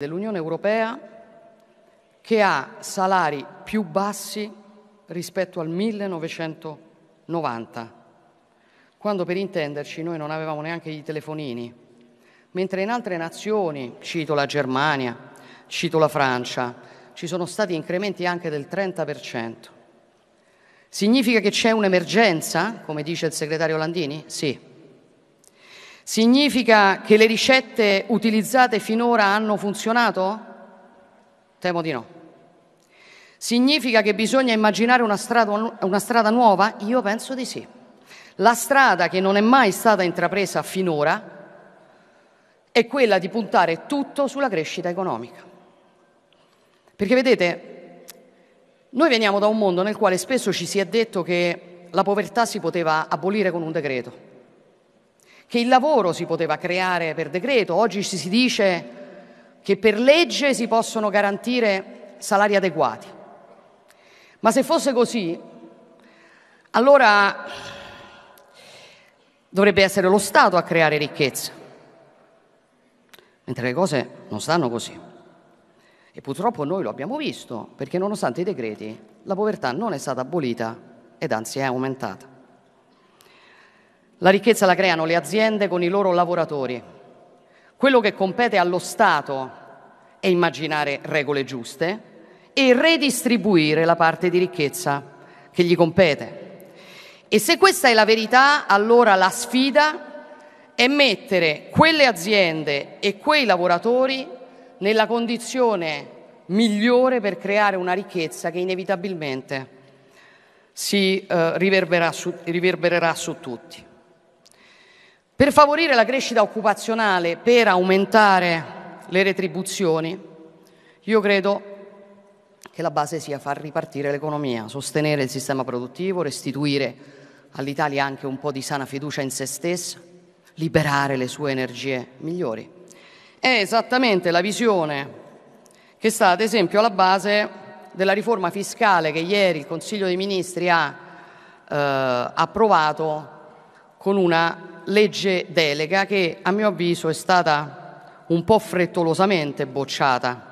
dell'Unione Europea che ha salari più bassi rispetto al 1990, quando per intenderci noi non avevamo neanche i telefonini, mentre in altre nazioni, cito la Germania, cito la Francia, ci sono stati incrementi anche del 30%. Significa che c'è un'emergenza, come dice il segretario Landini? Sì. Significa che le ricette utilizzate finora hanno funzionato? Temo di no. Significa che bisogna immaginare una strada, una strada nuova? Io penso di sì. La strada che non è mai stata intrapresa finora è quella di puntare tutto sulla crescita economica. Perché vedete, noi veniamo da un mondo nel quale spesso ci si è detto che la povertà si poteva abolire con un decreto che il lavoro si poteva creare per decreto, oggi si dice che per legge si possono garantire salari adeguati. Ma se fosse così, allora dovrebbe essere lo Stato a creare ricchezza, mentre le cose non stanno così. E purtroppo noi lo abbiamo visto, perché nonostante i decreti la povertà non è stata abolita ed anzi è aumentata. La ricchezza la creano le aziende con i loro lavoratori. Quello che compete allo Stato è immaginare regole giuste e redistribuire la parte di ricchezza che gli compete. E se questa è la verità, allora la sfida è mettere quelle aziende e quei lavoratori nella condizione migliore per creare una ricchezza che inevitabilmente si eh, riverbererà, su, riverbererà su tutti. Per favorire la crescita occupazionale, per aumentare le retribuzioni, io credo che la base sia far ripartire l'economia, sostenere il sistema produttivo, restituire all'Italia anche un po' di sana fiducia in se stessa, liberare le sue energie migliori. È esattamente la visione che sta ad esempio alla base della riforma fiscale che ieri il Consiglio dei Ministri ha eh, approvato con una legge delega che a mio avviso è stata un po' frettolosamente bocciata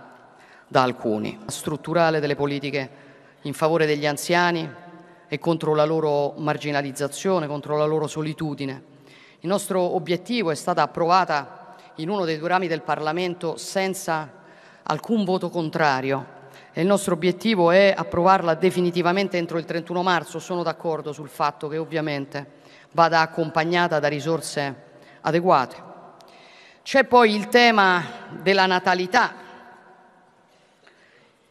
da alcuni, La strutturale delle politiche in favore degli anziani e contro la loro marginalizzazione, contro la loro solitudine. Il nostro obiettivo è stata approvata in uno dei due rami del Parlamento senza alcun voto contrario e il nostro obiettivo è approvarla definitivamente entro il 31 marzo. Sono d'accordo sul fatto che ovviamente vada accompagnata da risorse adeguate. C'è poi il tema della natalità,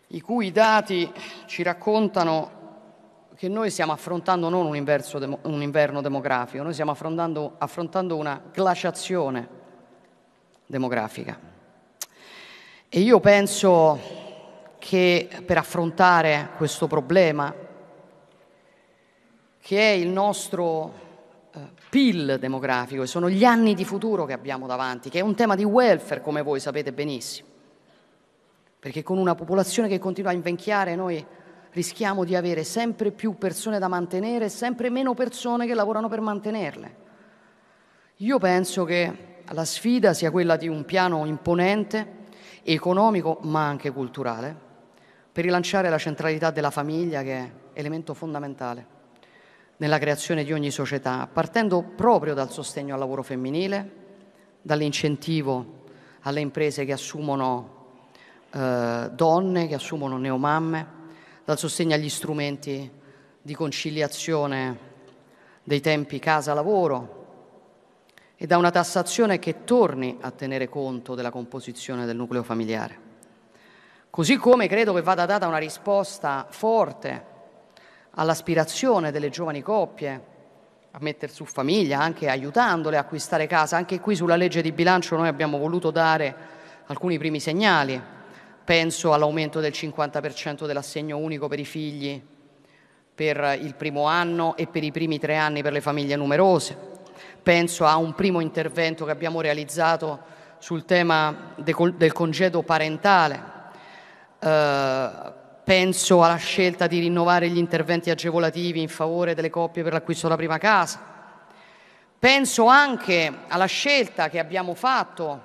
i cui dati ci raccontano che noi stiamo affrontando non un, inverso, un inverno demografico, noi stiamo affrontando, affrontando una glaciazione demografica. E io penso che per affrontare questo problema, che è il nostro PIL demografico, e sono gli anni di futuro che abbiamo davanti, che è un tema di welfare, come voi sapete benissimo. Perché con una popolazione che continua a invecchiare noi rischiamo di avere sempre più persone da mantenere e sempre meno persone che lavorano per mantenerle. Io penso che la sfida sia quella di un piano imponente, economico ma anche culturale, per rilanciare la centralità della famiglia che è elemento fondamentale nella creazione di ogni società, partendo proprio dal sostegno al lavoro femminile, dall'incentivo alle imprese che assumono eh, donne, che assumono neomamme, dal sostegno agli strumenti di conciliazione dei tempi casa-lavoro e da una tassazione che torni a tenere conto della composizione del nucleo familiare. Così come credo che vada data una risposta forte all'aspirazione delle giovani coppie a mettere su famiglia, anche aiutandole a acquistare casa. Anche qui sulla legge di bilancio noi abbiamo voluto dare alcuni primi segnali. Penso all'aumento del 50% dell'assegno unico per i figli per il primo anno e per i primi tre anni per le famiglie numerose. Penso a un primo intervento che abbiamo realizzato sul tema del congedo parentale. Eh, penso alla scelta di rinnovare gli interventi agevolativi in favore delle coppie per l'acquisto della prima casa, penso anche alla scelta che abbiamo fatto,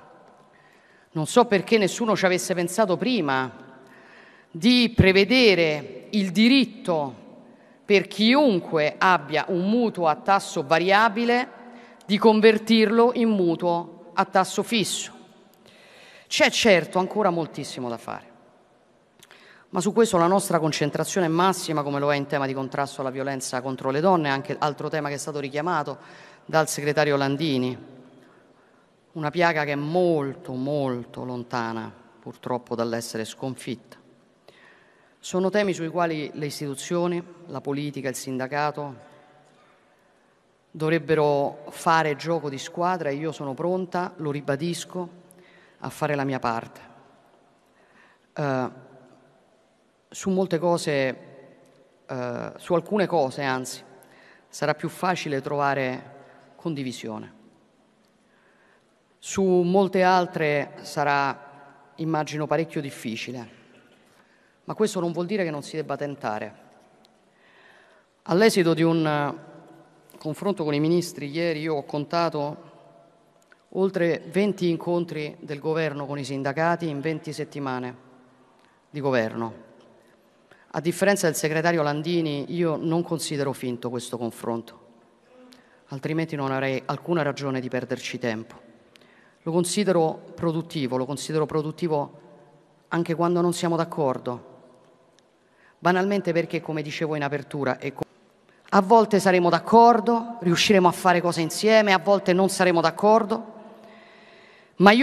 non so perché nessuno ci avesse pensato prima, di prevedere il diritto per chiunque abbia un mutuo a tasso variabile di convertirlo in mutuo a tasso fisso. C'è certo ancora moltissimo da fare ma su questo la nostra concentrazione è massima, come lo è in tema di contrasto alla violenza contro le donne, anche altro tema che è stato richiamato dal segretario Landini, una piaga che è molto, molto lontana purtroppo dall'essere sconfitta. Sono temi sui quali le istituzioni, la politica, il sindacato dovrebbero fare gioco di squadra e io sono pronta, lo ribadisco, a fare la mia parte. Uh, su molte cose, eh, su alcune cose anzi, sarà più facile trovare condivisione. Su molte altre sarà, immagino, parecchio difficile, ma questo non vuol dire che non si debba tentare. All'esito di un confronto con i ministri ieri io ho contato oltre 20 incontri del governo con i sindacati in 20 settimane di governo. A differenza del segretario Landini, io non considero finto questo confronto, altrimenti non avrei alcuna ragione di perderci tempo. Lo considero produttivo, lo considero produttivo anche quando non siamo d'accordo. Banalmente perché, come dicevo in apertura, a volte saremo d'accordo, riusciremo a fare cose insieme, a volte non saremo d'accordo, ma io...